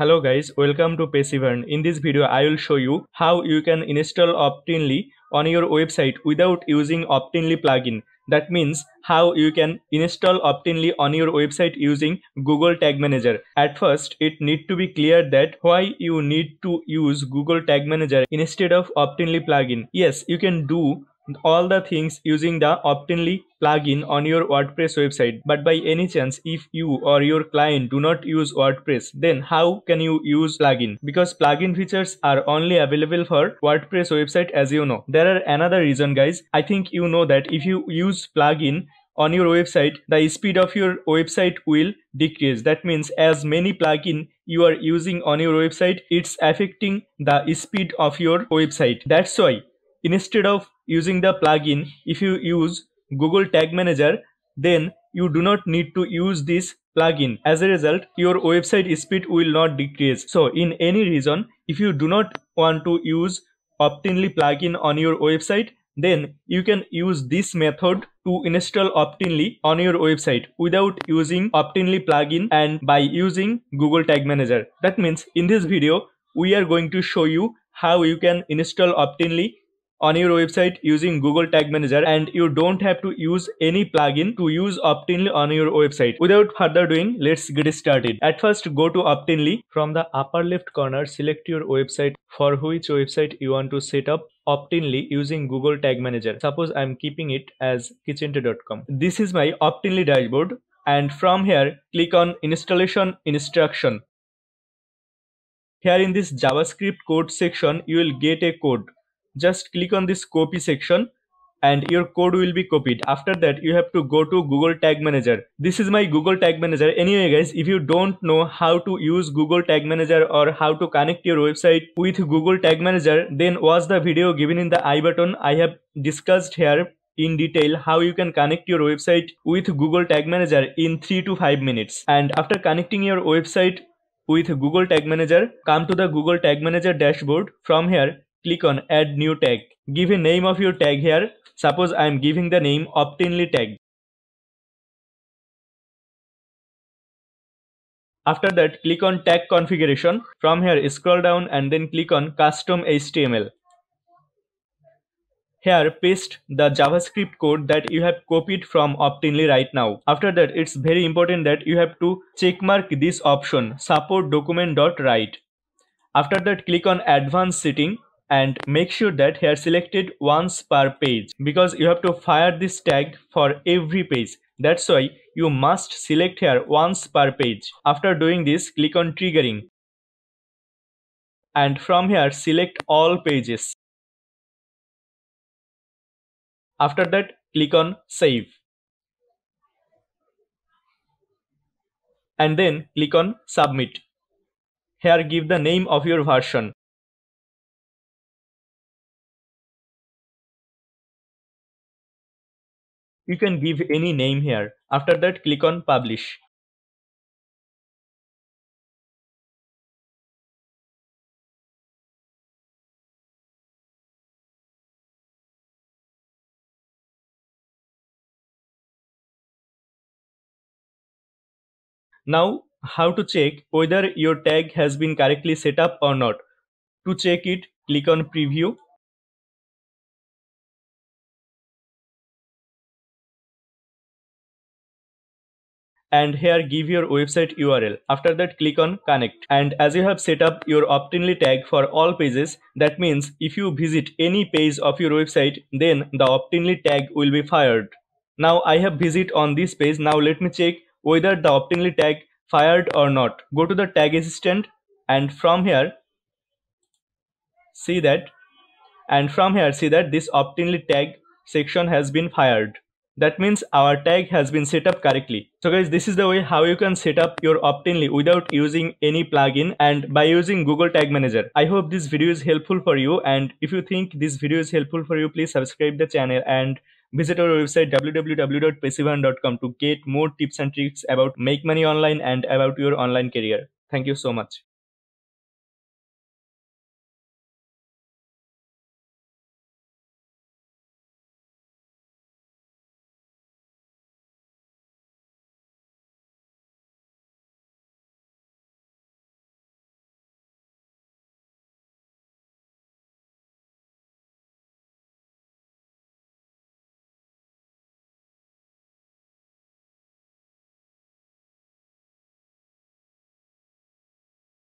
Hello guys, welcome to Pacivern. In this video, I will show you how you can install Optinly on your website without using Optinly plugin. That means how you can install Optinly on your website using Google Tag Manager. At first, it need to be clear that why you need to use Google Tag Manager instead of Optinly plugin. Yes, you can do all the things using the Optinly plugin on your WordPress website. But by any chance, if you or your client do not use WordPress, then how can you use plugin? Because plugin features are only available for WordPress website as you know. There are another reason guys. I think you know that if you use plugin, on your website the speed of your website will decrease that means as many plugin you are using on your website it's affecting the speed of your website that's why instead of using the plugin if you use google tag manager then you do not need to use this plugin as a result your website speed will not decrease so in any reason if you do not want to use optinly plugin on your website then you can use this method to install optinly on your website without using optinly plugin and by using google tag manager that means in this video we are going to show you how you can install optinly on your website using Google Tag Manager and you don't have to use any plugin to use Optinly on your website. Without further doing, let's get started. At first, go to Optinly. From the upper left corner, select your website for which website you want to set up Optinly using Google Tag Manager. Suppose I'm keeping it as kitchente.com. This is my Optinly dashboard and from here, click on installation instruction. Here in this JavaScript code section, you will get a code just click on this copy section and your code will be copied after that you have to go to google tag manager this is my google tag manager anyway guys if you don't know how to use google tag manager or how to connect your website with google tag manager then watch the video given in the i button i have discussed here in detail how you can connect your website with google tag manager in 3 to 5 minutes and after connecting your website with google tag manager come to the google tag manager dashboard from here click on add new tag. Give a name of your tag here. Suppose I am giving the name Optinly tag. After that, click on tag configuration. From here, scroll down and then click on custom HTML. Here, paste the JavaScript code that you have copied from Optinly right now. After that, it's very important that you have to checkmark this option support document.write. After that, click on advanced setting and make sure that here selected once per page because you have to fire this tag for every page that's why you must select here once per page after doing this click on triggering and from here select all pages after that click on save and then click on submit here give the name of your version You can give any name here, after that click on publish. Now, how to check whether your tag has been correctly set up or not. To check it, click on preview and here give your website URL. After that click on connect and as you have set up your Optinly tag for all pages that means if you visit any page of your website then the Optinly tag will be fired. Now I have visit on this page now let me check whether the Optinly tag fired or not. Go to the tag assistant and from here see that and from here see that this Optinly tag section has been fired that means our tag has been set up correctly so guys this is the way how you can set up your optinly without using any plugin and by using google tag manager i hope this video is helpful for you and if you think this video is helpful for you please subscribe the channel and visit our website www.passiveon.com to get more tips and tricks about make money online and about your online career thank you so much